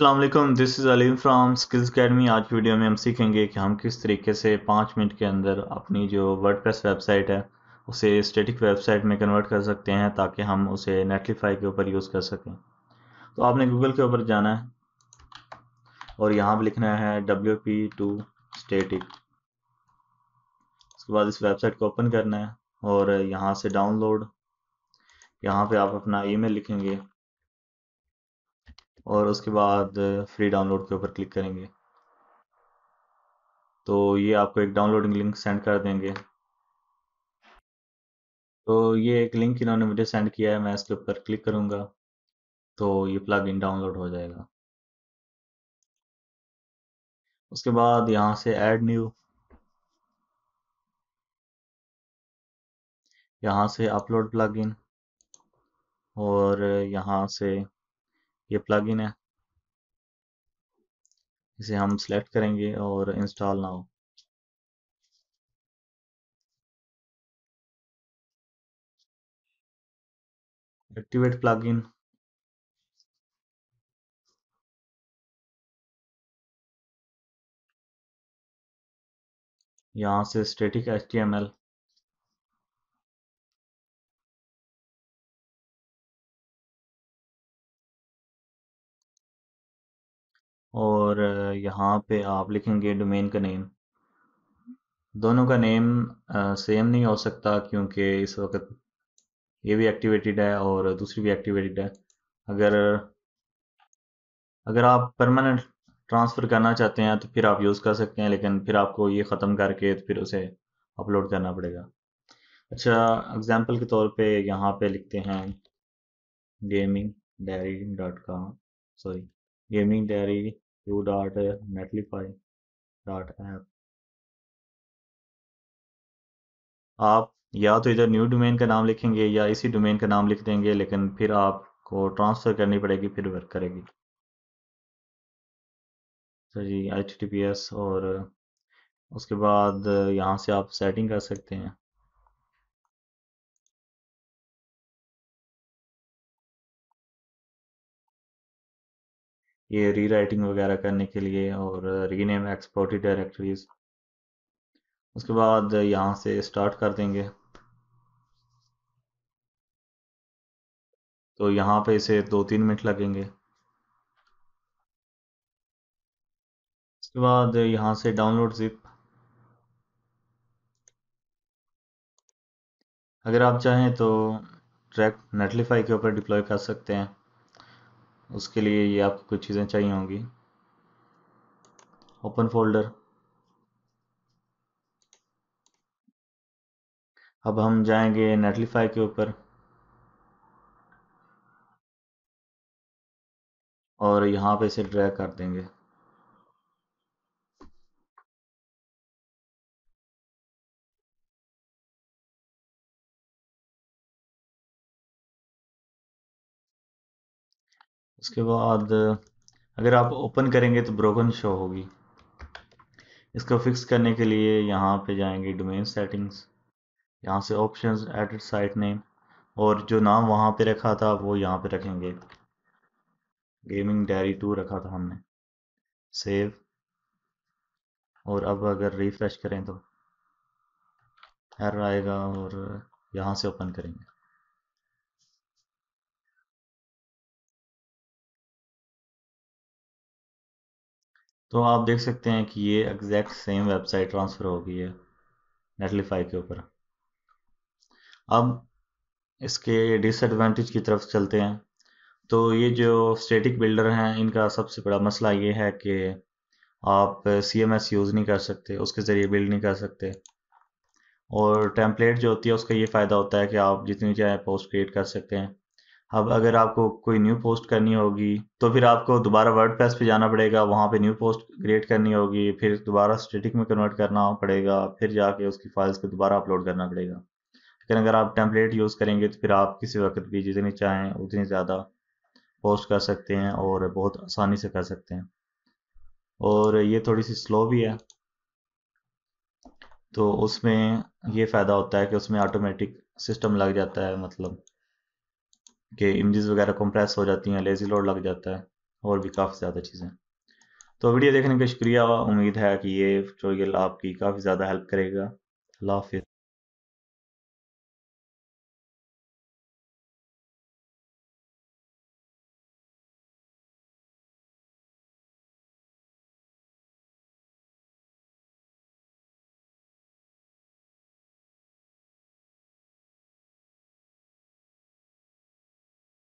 अल्लाम this is Aleem from skills academy आज की वीडियो में हम सीखेंगे कि हम किस तरीके से पाँच मिनट के अंदर अपनी जो प्रेस वेबसाइट है उसे स्टेटिक वेबसाइट में कन्वर्ट कर सकते हैं ताकि हम उसे नेटलीफाई के ऊपर यूज़ कर सकें तो आपने गूगल के ऊपर जाना है और यहाँ पर लिखना है डब्ल्यू पी टू स्टेटिक उसके बाद इस वेबसाइट को ओपन करना है और यहाँ से डाउनलोड यहाँ पर आप अपना मेल लिखेंगे और उसके बाद फ्री डाउनलोड के ऊपर क्लिक करेंगे तो ये आपको एक डाउनलोडिंग लिंक सेंड कर देंगे तो ये एक लिंक इन्होंने मुझे सेंड किया है मैं इसके ऊपर क्लिक करूंगा तो ये प्लगइन डाउनलोड हो जाएगा उसके बाद यहाँ से ऐड न्यू यहाँ से अपलोड प्लगइन और यहाँ से ये प्लगइन है इसे हम सेलेक्ट करेंगे और इंस्टॉल ना हो एक्टिवेट प्लगइन यहां से static H T M L और यहाँ पे आप लिखेंगे डोमेन का नेम दोनों का नेम सेम नहीं हो सकता क्योंकि इस वक्त ये भी एक्टिवेटेड है और दूसरी भी एक्टिवेटेड है अगर अगर आप परमानेंट ट्रांसफ़र करना चाहते हैं तो फिर आप यूज़ कर सकते हैं लेकिन फिर आपको ये ख़त्म करके तो फिर उसे अपलोड करना पड़ेगा अच्छा एग्ज़ाम्पल के तौर पे यहाँ पे लिखते हैं gaming diary dot com sorry gaming diary u dot Netlify dot app आप या तो इधर न्यू डोमेन का नाम लिखेंगे या इसी डोमेन का नाम लिख देंगे लेकिन फिर आपको ट्रांसफ़र करनी पड़ेगी फिर वर्क करेगी तो जी एच और उसके बाद यहाँ से आप सेटिंग कर सकते हैं ये रीराइटिंग वगैरह करने के लिए और रीनेम एक्सपोर्टेड डायरेक्टरीज उसके बाद यहाँ से स्टार्ट कर देंगे तो यहाँ पे इसे दो तीन मिनट लगेंगे उसके बाद यहाँ से डाउनलोड जिप अगर आप चाहें तो ट्रैक नेटलीफाई के ऊपर डिप्लॉय कर सकते हैं उसके लिए ये आपको कुछ चीज़ें चाहिए होंगी ओपन फोल्डर अब हम जाएंगे नेटलीफाई के ऊपर और यहाँ पे इसे ड्रैग कर देंगे उसके बाद अगर आप ओपन करेंगे तो ब्रोकन शो होगी इसको फिक्स करने के लिए यहाँ पे जाएंगे डोमेन सेटिंग्स यहाँ से ऑप्शन एडिट साइट नेम और जो नाम वहाँ पे रखा था वो यहाँ पे रखेंगे गेमिंग डायरी टू रखा था हमने सेव और अब अगर रिफ्रेश करें तो एरर आएगा और यहाँ से ओपन करेंगे तो आप देख सकते हैं कि ये एग्जैक्ट सेम वेबसाइट ट्रांसफ़र हो गई है नेटलीफाई के ऊपर अब इसके डिसएडवांटेज की तरफ चलते हैं तो ये जो स्टेटिक बिल्डर हैं इनका सबसे बड़ा मसला ये है कि आप सी एम एस यूज़ नहीं कर सकते उसके ज़रिए बिल्ड नहीं कर सकते और टेम्पलेट जो होती है उसका ये फ़ायदा होता है कि आप जितनी चाहे पोस्ट क्रिएट कर सकते हैं अब अगर आपको कोई न्यू पोस्ट करनी होगी तो फिर आपको दोबारा वर्ड पे जाना पड़ेगा वहाँ पे न्यू पोस्ट क्रिएट करनी होगी फिर दोबारा स्टेटिक में कन्वर्ट करना पड़ेगा फिर जाके उसकी फाइल्स को दोबारा अपलोड करना पड़ेगा लेकिन अगर आप टेम्पलेट यूज़ करेंगे तो फिर आप किसी वक्त भी जितनी चाहें उतनी ज़्यादा पोस्ट कर सकते हैं और बहुत आसानी से कर सकते हैं और ये थोड़ी सी स्लो भी है तो उसमें ये फ़ायदा होता है कि उसमें ऑटोमेटिक सिस्टम लग जाता है मतलब कि इमेजेस वगैरह कंप्रेस हो जाती हैं लेजी लोड लग जाता है और भी काफ़ी ज़्यादा चीज़ें तो वीडियो देखने का शुक्रिया उम्मीद है कि ये ट्यूटोरियल आपकी काफ़ी ज़्यादा हेल्प करेगा अल्लाह हाफि